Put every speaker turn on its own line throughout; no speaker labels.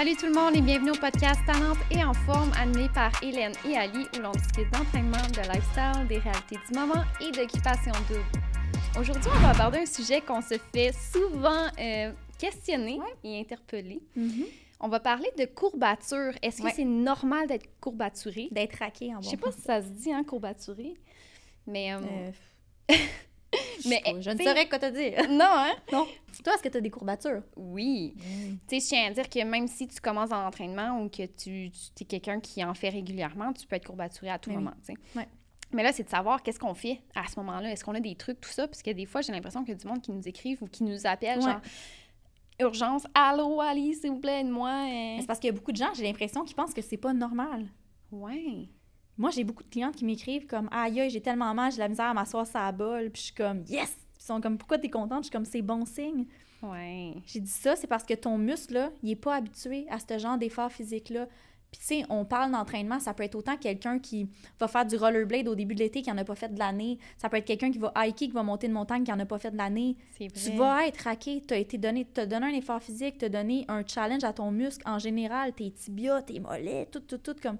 Salut tout le monde et bienvenue au podcast Talente et en forme animé par Hélène et Ali où l'on discute d'entraînement, de lifestyle, des réalités du moment et d'occupation double. Aujourd'hui, on va aborder un sujet qu'on se fait souvent euh, questionner et interpeller. Mm-hmm. On va parler de courbature. Est-ce que c'est normal d'être courbaturé? D'être raqué en bon Je sais pas si ça se dit, hein, courbaturé. Mais. Euh, euh, Mais je, ne saurais quoi te dire. Non, hein? Non. Toi, est-ce que tu as des courbatures? Oui. Mm. Tu sais, je tiens à dire que même si tu commences en entraînement ou que tu, es quelqu'un qui en fait régulièrement, tu peux être courbaturé à tout ben moment. Mais là, c'est de savoir qu'est-ce qu'on fait à ce moment-là. Est-ce qu'on a des trucs, tout ça? Parce que des fois, j'ai l'impression qu'il y a du monde qui nous écrivent ou qui nous appelle, genre urgence, allô Ali, s'il vous plaît, aide-moi. Hein. C'est parce qu'il y a beaucoup de gens, j'ai l'impression, qui pensent que c'est pas normal. Ouais. Moi, j'ai beaucoup de clientes
qui m'écrivent comme Aïe, j'ai tellement mal, j'ai la misère à m'asseoir la bol. Puis je suis comme Yes! Puis ils sont comme Pourquoi tu es contente? Je suis comme C'est bon signe. Ouais. J'ai dit ça, c'est parce que ton muscle, là, il n'est pas habitué à ce genre d'effort physique-là. Puis, tu sais, on parle d'entraînement, ça peut être autant quelqu'un qui va faire du rollerblade au début de l'été qui n'en a pas fait de l'année. Ça peut être quelqu'un qui va hiker, qui va monter une montagne qui n'en a pas fait de l'année. Tu vas être raqué, tu as été donné, as donné un effort physique, tu as donné un challenge à ton muscle en général, tes tibias, tes mollets, tout, tout, tout comme.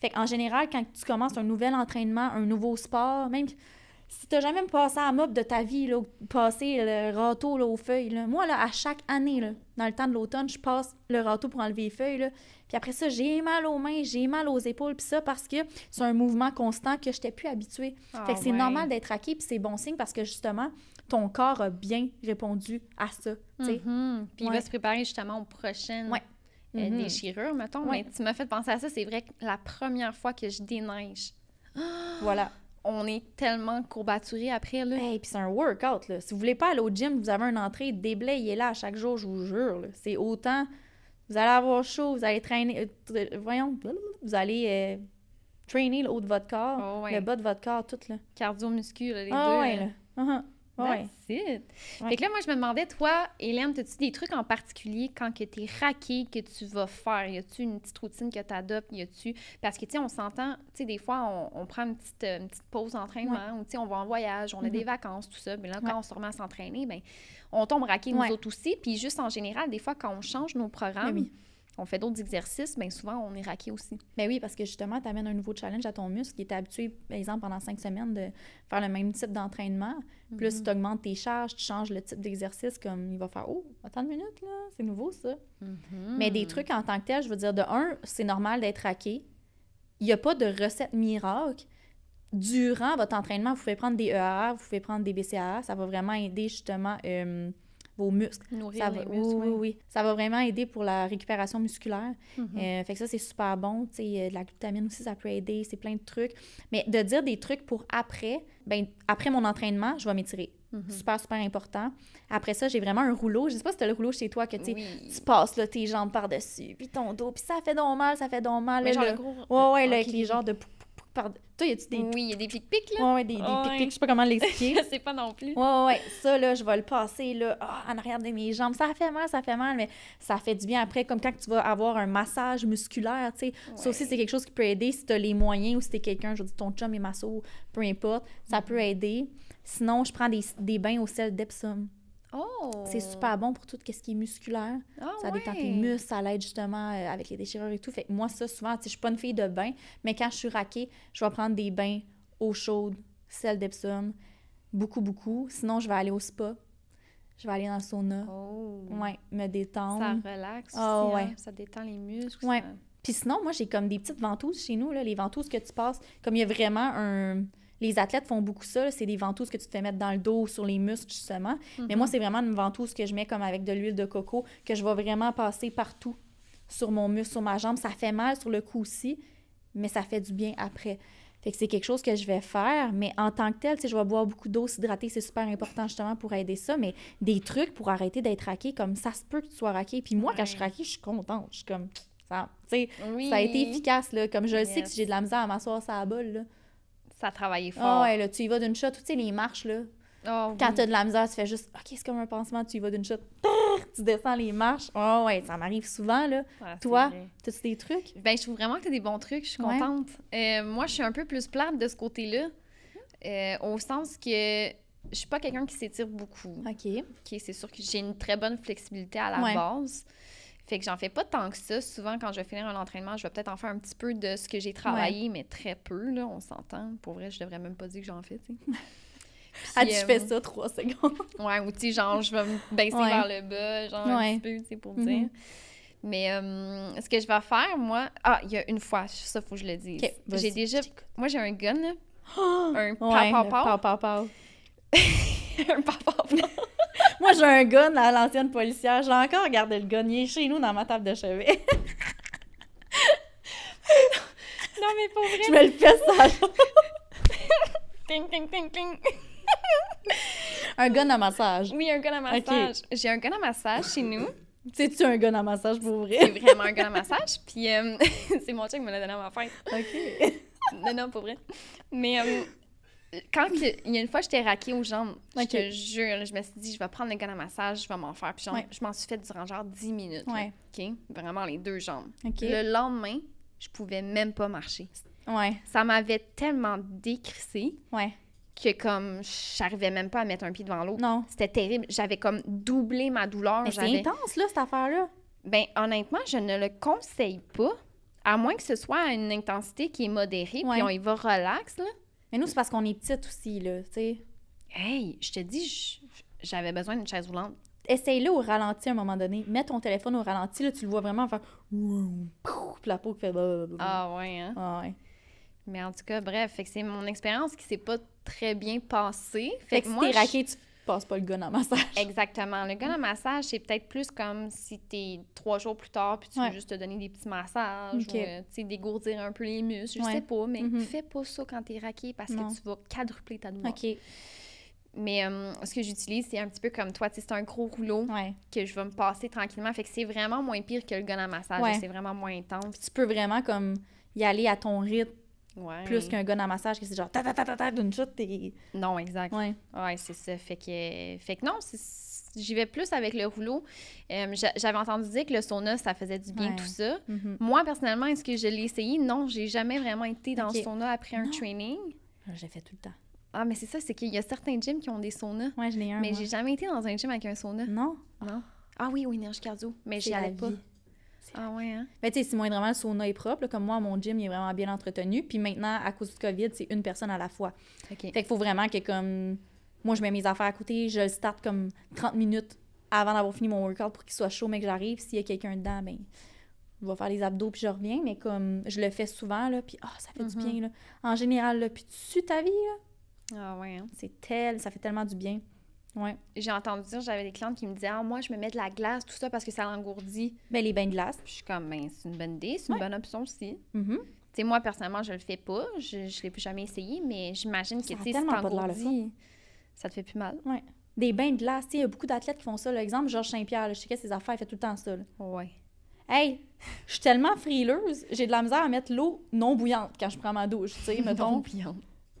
Fait général, quand tu commences un nouvel entraînement, un nouveau sport, même si n'as jamais passé à mob de ta vie, là, passé le râteau aux feuilles, là. moi, là, à chaque année, dans le temps de l'automne, je passe le râteau pour enlever les feuilles. Puis après ça, j'ai mal aux mains, j'ai mal aux épaules, puis ça parce que c'est un mouvement constant que je n'étais plus habituée. Ah, fait que c'est normal d'être acquis, puis c'est bon signe parce que justement, ton corps a bien répondu à ça. Mm-hmm.
Puis il va se préparer justement aux prochaines
euh, mm-hmm. déchirure,
mettons. tu m'as fait penser à ça. C'est vrai que la première fois que je déneige, voilà. On est tellement courbaturé après. Là. Et puis c'est un workout. Là. Si vous voulez
pas aller au gym, vous avez une entrée, déblayée là à chaque jour, je vous jure. C'est autant. Vous allez avoir chaud, vous allez traîner. Euh, euh, voyons, vous allez. traîner le haut de votre
corps, oh, le bas de
votre corps, tout. Là.
cardio les ah, deux. Ouais, là.
Uh-huh. Ouais.
That's Fait que là, moi, je me demandais, toi, Hélène, as-tu des trucs en particulier quand tu es raqué que tu vas faire? Y a-tu une petite routine que tu Y a-tu... Parce que, tu sais, on s'entend, tu sais, des fois, on, prend une petite, euh, pause d'entraînement ou, tu sais, on va en voyage, on a des mm-hmm. vacances, tout ça. Mais là, quand on se remet à s'entraîner, ben on tombe raqué, nous autres aussi. Puis juste en général, des fois, quand on change nos programmes... Ben oui on fait d'autres exercices, mais ben, souvent, on est raqué aussi. Mais ben oui, parce que justement, tu amènes un nouveau challenge à ton muscle qui est
habitué, par exemple, pendant cinq semaines de faire le même type d'entraînement. Plus mhm. tu augmentes tes charges, tu changes le type d'exercice, comme il va faire Oh, attends une minute, là, c'est nouveau ça.
Mhm. Mais des trucs
en tant que tel, je veux dire, de un, c'est normal d'être raqué. Il n'y a pas de recette miracle durant votre entraînement, vous pouvez prendre des EAA vous pouvez prendre des BCAA. Ça va vraiment aider justement euh, muscles. ça va, oui, Ça va vraiment aider pour la récupération musculaire. Mm-hmm. Euh, fait que ça, c'est super bon. tu sais euh, la glutamine aussi, ça peut aider. C'est plein de trucs. Mais de dire des trucs pour après, ben après mon entraînement, je vais m'étirer. Mm-hmm. Super, super important. Après ça, j'ai vraiment un rouleau. Je sais pas si tu le rouleau chez toi que tu passes là, tes jambes par-dessus, puis ton dos, puis ça fait donc mal, ça fait donc mal. Mais le gros... Ouais, ouais, là, avec les genres de toi, y tu des. Oui, il y a des pic-pics, là. Oui, des, des pic-pics, je sais pas comment l'expliquer. je
sais pas non plus.
Ouais, ouais, ça, là, je vais le passer, là, ah, en arrière de mes jambes. Ça fait mal, ça fait mal, mais ça fait du bien après, comme quand tu vas avoir un massage musculaire, tu sais. Ça aussi, c'est quelque chose qui peut aider si tu as les moyens ou si tu es quelqu'un, je veux dire, ton chum est masseau, peu importe, ça mm-hmm. peut aider. Sinon, je prends des, des bains au sel d'Epsom. C'est oh! super bon pour tout ce qui est musculaire. Ah ça détend les tes muscles, ça l'aide justement euh, avec les déchirures et tout. Fait moi, ça, souvent, je ne je suis pas une fille de bain, mais quand je suis raquée, je vais prendre des bains eau chaude, sel d'Epsom, beaucoup, beaucoup. Sinon, je vais aller au spa. Je vais aller dans le sauna. Oh! Ouais, me détendre. Ça relaxe ah aussi, hein. Ça
détend les muscles.
Puis sinon, moi, j'ai comme des petites ventouses chez nous, là, les ventouses que tu passes. Comme il y a vraiment un les athlètes font beaucoup ça. C'est des ventouses que tu te fais mettre dans le dos, sur les muscles, justement. Mais mhm. moi, c'est vraiment une ventouse que je mets comme avec de l'huile de coco, que je vais vraiment passer partout sur mon muscle, sur ma jambe. Ça fait mal sur le cou aussi, mais ça fait du bien après. Fait que c'est quelque chose que je vais faire, mais en tant que tel, je vais boire beaucoup d'eau, s'hydrater, c'est super important justement pour aider ça, mais des trucs pour arrêter d'être raqué, comme ça se peut que tu sois raqué. Puis moi, quand je suis raqué, je suis contente. Je suis comme, ça, sais, ça a été efficace, là. Comme je le sais que j'ai de la misère à m'asseoir ça a bol
ça a ah fort. ouais, là,
tu y vas d'une shot. Tu sais, les marches, là. Ah quand t'as de la misère, tu fais juste OK, c'est comme un pansement, tu y vas d'une shot, tu descends les marches. Oh ouais, ça m'arrive souvent là. Toi,
as tu des trucs Ben je trouve vraiment que tu des bons trucs, je suis contente. Euh, moi, je suis un peu plus plate de ce côté-là. Euh, au sens que je suis pas quelqu'un qui s'étire beaucoup. OK. OK, c'est sûr que j'ai une très bonne flexibilité à la base. Fait que j'en fais pas tant que ça. Souvent, quand je vais finir un entraînement, je vais peut-être en faire un petit peu de ce que j'ai travaillé, mais très peu, là, on s'entend. Pour vrai, je devrais même pas dire que j'en fais, tu
ah, tu euh, fais ça
trois secondes. ouais, ou tu genre, je vais me baisser vers le bas, genre, un petit peu, tu sais, pour mm-hmm. dire. Mais euh, ce que je vais faire, moi... Ah, il y a une fois, ça, faut que je le dise. j'ai déjà... Moi, j'ai un gun, là. un pa pa
un pa-pa-pa j'ai un gun à l'ancienne policière. J'ai encore gardé le gun. Il est chez nous dans ma table de chevet.
non, mais pour vrai. Je me le fais ting, ting, ting, ting.
un gun à massage. Oui,
un gun à massage. J'ai un gun à massage chez nous. C'est-tu un gun à massage pour vrai? C'est vraiment un gun à massage. Puis euh, c'est mon chien qui me l'a donné à ma fête. OK. non, non, pour vrai. Mais euh, quand il y a une fois, j'étais raquée aux jambes, je jure, je me suis dit, je vais prendre le gars à massage, je vais m'en faire. Puis je m'en suis fait durant genre 10 minutes. OK? Vraiment les deux jambes. Le lendemain, je pouvais même pas marcher. Ça m'avait tellement décrissé que comme j'arrivais même pas à mettre un pied devant l'autre. C'était terrible. J'avais comme doublé ma douleur. c'est intense, là, cette affaire-là. Ben honnêtement, je ne le conseille pas. À moins que ce soit à une intensité qui est modérée, puis on y va relax, mais nous, c'est parce qu'on est petite aussi, là, tu sais. Hey, je te dis,
j'avais besoin d'une chaise roulante. Essaye-le au ralenti à un moment donné. Mets ton téléphone au ralenti, là, tu le vois vraiment faire. Puis
la peau qui fait. Ah ouais, hein? Ah ouais. Mais en tout cas, bref, c'est mon expérience qui s'est pas très bien passée. Fait, que, moi, t'es raqué, tu passe pas le gun en massage. Exactement. Le gun en massage, c'est peut-être plus comme si tu es trois jours plus tard, puis tu veux juste te donner des petits massages, euh, tu ou sais dégourdir un peu les muscles, je sais pas, mais mhm. fais pas ça quand tu es raqué parce que tu vas quadrupler ta douleur. Mais euh, ce que j'utilise, c'est un petit peu comme toi, c'est un gros rouleau que je vais me passer tranquillement. Fait que c'est vraiment moins pire que le gun à massage. C'est vraiment moins intense. tu
peux vraiment comme y aller à ton rythme plus qu'un gars à massage
qui c'est genre ta ta ta ta, d'une chute et... Non, exact. Ouais, ouais c'est ça. Fait que, fait que non, j'y vais plus avec le rouleau. Euh, j'avais entendu dire que le sauna, ça faisait du bien tout ça. Mm-hmm. Moi, personnellement, est-ce que je l'ai essayé? Non, j'ai jamais vraiment été dans le sauna après un training.
Ah, j'ai fait tout le temps.
Ah, mais c'est ça, c'est qu'il y a certains gyms qui ont des saunas. Ouais, j'en ai un. Mais j'ai jamais été dans un gym avec un sauna. Non? Non. Ah oui, au énergie cardio. Mais j'y allais pas. Ah ouais, hein?
Ben, tu sais, c'est moins vraiment le sauna est propre. comme moi, mon gym, il est vraiment bien entretenu. Puis maintenant, à cause du COVID, c'est une personne à la fois. Fait qu'il faut vraiment que, comme, moi, je mets mes affaires à côté, je le starte comme 30 minutes avant d'avoir fini mon workout pour qu'il soit chaud, mais que j'arrive. S'il y a quelqu'un dedans, ben, on va faire les abdos puis je reviens. Mais comme, je le fais souvent, là, puis ah, ça fait du mm-hmm. bien, là. En général,
là, puis tu ta vie, là. Ah ouais, hein? C'est tel, ça fait tellement du bien. Ouais. J'ai entendu dire, j'avais des clientes qui me disaient Ah, moi, je me mets de la glace, tout ça, parce que ça l'engourdit. mais ben, les bains de glace. je suis comme, ben, c'est une bonne idée, c'est une bonne option aussi. Mm-hmm. moi, personnellement, je le fais pas. Je ne l'ai plus jamais essayé, mais j'imagine que, tu sais, si
ça te fait plus mal. Ouais. Des bains de glace, tu il y a beaucoup d'athlètes qui font ça. L'exemple, Georges Saint-Pierre, je sais que ses affaires, il fait tout le temps ça. Oui. « Ouais. Hey, je suis tellement frileuse, j'ai de la misère à mettre l'eau non bouillante quand je prends ma douche, tu sais, non bouillante.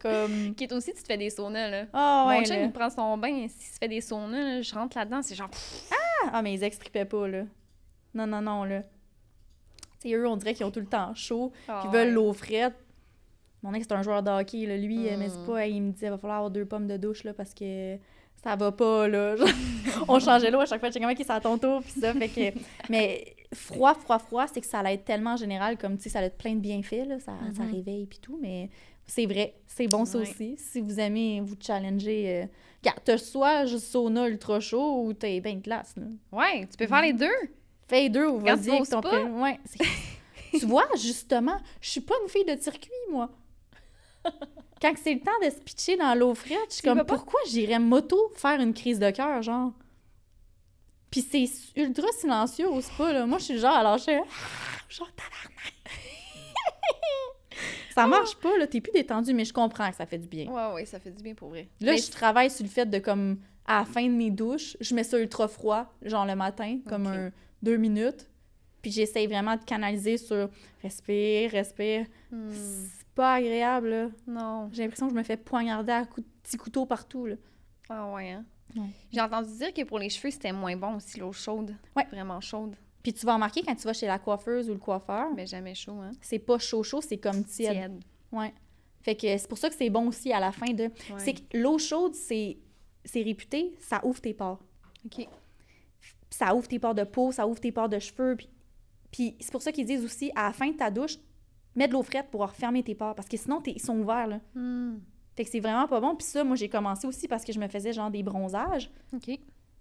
Qui est aussi, tu te fais des saunas, là. Ah, Mon chien, il prend son bain, s'il se fait des saunas, je rentre là-dedans, c'est genre... Ah! Ah, mais ils extripaient pas, là. Non, non, non, là.
Tu eux, on dirait qu'ils ont tout le temps chaud, qu'ils veulent l'eau frette. Mon ex, c'est un joueur de hockey, là. Lui, euh, mais c'est hmm. pas... Il me disait, il va falloir avoir deux pommes de douche, là, parce que ça va pas, là. on changeait l'eau à chaque fois. chaque comme, ça, c'est à ton tour, puis ça. Fait que... Mais froid, froid, froid, c'est que ça allait être tellement général, comme, tu sais, ça être plein de bienfaits, là. Ça, mm-hmm. ça réveille, puis tout, mais c'est vrai, c'est bon ça aussi. Si vous aimez vous challenger, car euh, t'as soit juste sauna ultra chaud ou t'es bien classe. Ouais, tu peux faire les mm-hmm. deux. Fais les deux ou vas-y ton tu vois, justement, je suis pas une fille de circuit, moi. Quand c'est le temps de se pitcher dans l'eau fraîche, je suis comme pourquoi j'irais moto faire une crise de cœur, genre. Puis c'est ultra silencieux au spa, là. Moi, je suis genre à lâcher. Hein. Genre, ça ah. marche pas, là, t'es plus détendu, mais je comprends que ça fait du bien.
Ouais, ouais, ça fait du bien pour vrai. Là, je
travaille sur le fait de, comme, à la fin de mes douches, je mets ça ultra froid, genre le matin, comme un, deux minutes, puis j'essaye vraiment de canaliser sur respire, respire. Hmm. C'est pas agréable, là.
Non. J'ai l'impression que je me fais poignarder à coups de petits couteaux partout, là. Ah ouais, hein? J'ai entendu dire que pour les cheveux, c'était moins bon aussi, l'eau chaude. Ouais. Vraiment chaude. Puis tu vas remarquer quand tu vas chez la coiffeuse ou le coiffeur. Mais jamais chaud, hein? C'est pas chaud, chaud, c'est comme tiède. Ouais. Fait que
c'est pour ça que c'est bon aussi à la fin de. C'est que l'eau chaude, c'est réputé, ça ouvre tes pores. OK. Ça ouvre tes pores de peau, ça ouvre tes pores de cheveux. Puis, c'est pour ça qu'ils disent aussi, à la fin de ta douche, mets de l'eau frette pour refermer tes pores parce que sinon, ils sont ouverts, là. Hmm. Fait que c'est vraiment pas bon. Puis ça, moi, j'ai commencé aussi parce que je me faisais genre des bronzages. OK.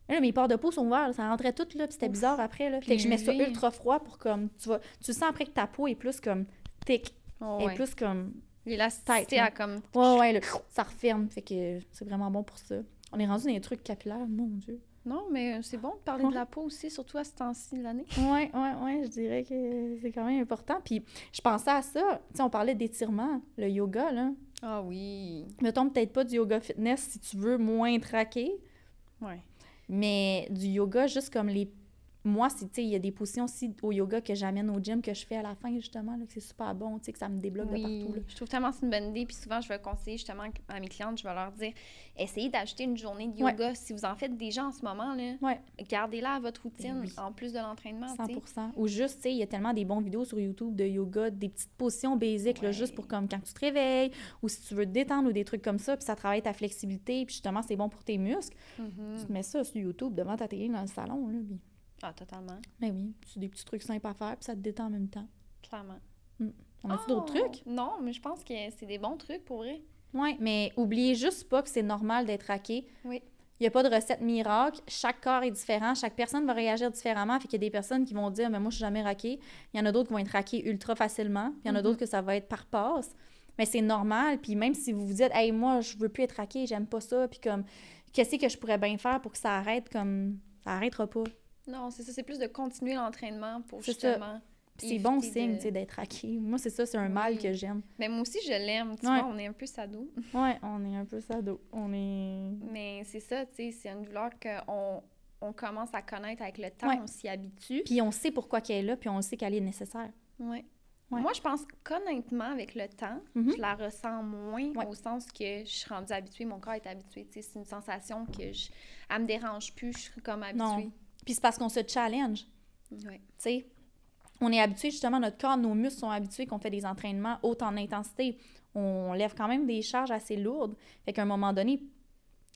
Là, mes pores de peau sont ouverts, ça rentrait tout, là, puis c'était bizarre après, là. Fait que je mets ça ultra froid pour comme, tu vois, tu sens après que ta peau est plus comme thick, oh, plus comme... L'élasticité a comme... Ouais, ouais, ça referme, fait que c'est vraiment bon pour ça. On est rendu dans les trucs capillaires, mon Dieu.
Non, mais c'est bon de parler de la peau aussi, surtout à ce temps-ci de l'année. Oui, oui, oui, je dirais
que c'est quand même important. Puis je pensais à ça, tu sais, on parlait d'étirement, le yoga, là. Ah oui. Mettons peut-être pas du yoga fitness si tu veux moins traquer. Ouais. Mais du yoga, juste comme les moi, il y a des positions aussi au yoga que j'amène au gym, que je fais à la fin, justement, là, que c'est super bon, que ça me débloque de partout. Là. Je trouve tellement c'est une bonne idée. Puis souvent,
je vais conseiller justement à mes clientes, je vais leur dire essayez d'acheter une journée de yoga. Si vous en faites déjà en ce moment, gardez-la à votre routine en plus de l'entraînement. 100
Ou juste, il y a tellement des bons vidéos sur YouTube de yoga, des petites positions basiques, juste pour comme quand tu te réveilles ou si tu veux te détendre ou des trucs comme ça. Puis ça travaille ta flexibilité. Puis justement, c'est bon pour tes muscles.
Mm-hmm. Tu te mets
ça sur YouTube devant ta télé dans le salon. Là, ah, totalement. Mais ben oui, c'est des petits trucs sympas à faire, puis ça te détend en même temps. Clairement. Hmm. On a-tu d'autres oh!
trucs? Non, mais je pense que c'est des bons trucs pour vrai.
Oui, mais oubliez juste pas que c'est normal d'être raqué. Oui. Il n'y a pas de recette miracle. Chaque corps est différent. Chaque personne va réagir différemment. Fait qu'il y a des personnes qui vont dire, mais ben moi, je suis jamais raqué », Il y en a d'autres qui vont être raquées ultra facilement. il y en a mm-hmm. d'autres que ça va être par passe. Mais c'est normal. Puis même si vous vous dites, hey, moi, je veux plus être raqué j'aime pas ça. Puis comme, qu'est-ce que je pourrais bien faire pour que ça arrête? Comme, ça arrêtera pas.
Non, c'est ça, c'est plus de continuer l'entraînement pour justement. C'est bon signe, tu sais,
d'être acquis. Moi, c'est ça, c'est un mal que j'aime.
Mais moi aussi, je l'aime. Tu vois, on est un peu sado.
Oui, on est un peu sado. On est.
Mais c'est ça, tu sais, c'est une douleur qu'on on commence à connaître avec le temps, on s'y habitue. Puis on
sait pourquoi qu'elle est là, puis on sait qu'elle est nécessaire.
Oui. Moi, je pense qu'honnêtement, avec le temps, mhm. je la ressens moins au sens que je suis rendue habituée, mon corps est habitué. C'est une sensation que je, à me dérange plus, je suis comme habituée.
Puis c'est parce qu'on se challenge.
Tu sais,
on est habitué, justement, notre corps, nos muscles sont habitués qu'on fait des entraînements hauts en intensité. On lève quand même des charges assez lourdes. Fait qu'à un moment donné,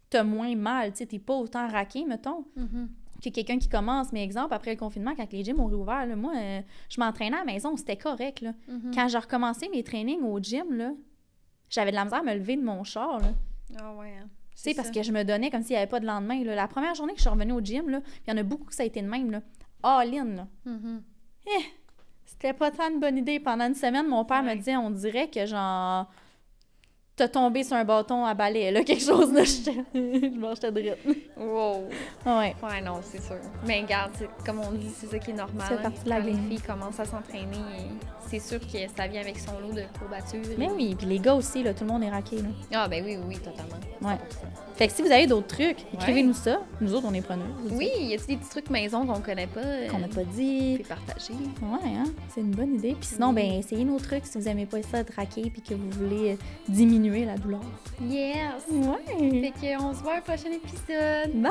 t'as moins mal. Tu sais, t'es pas autant raqué, mettons. Mm-hmm. que quelqu'un qui commence. Mes exemples, après le confinement, quand les gyms ont réouvert, moi, euh, je m'entraînais à la maison, c'était correct. Mm-hmm. Quand j'ai recommencé mes trainings au gym, j'avais de la misère à me lever de mon char.
Ah ouais. Hein. C'est parce que je me
donnais comme s'il n'y avait pas de lendemain. La première journée que je suis revenue au gym, il y en a beaucoup que ça a été de même. Là. All-in. Là. Mm-hmm. Eh! c'était pas tant une bonne idée. Pendant une semaine, mon père me disait on dirait que j'en t'as tombé sur un bâton à balai, là, quelque chose de
je m'en jetais de Wow! Ouais. Ouais, non, c'est sûr. Mais regarde, comme on dit, c'est ça qui est normal. C'est hein, partie la Quand les filles commencent à s'entraîner, c'est sûr que ça vient avec son lot de courbatures. Mais oui,
puis les gars aussi, là, tout le monde
est raqué, là. Ah, ben oui, oui, totalement.
Ouais. Fait que si vous avez d'autres trucs, écrivez-nous ça. Nous autres, on est preneurs. Oui,
y a t des petits trucs maison qu'on connaît pas? Euh, qu'on n'a pas dit. Puis partager. Ouais,
hein? C'est une bonne idée. Puis sinon, ben mm. essayez nos trucs si vous aimez pas ça, de raquer, puis que vous voulez euh, diminuer la douleur.
Yes! Ouais! Fait qu'on se voit au prochain épisode. Bye!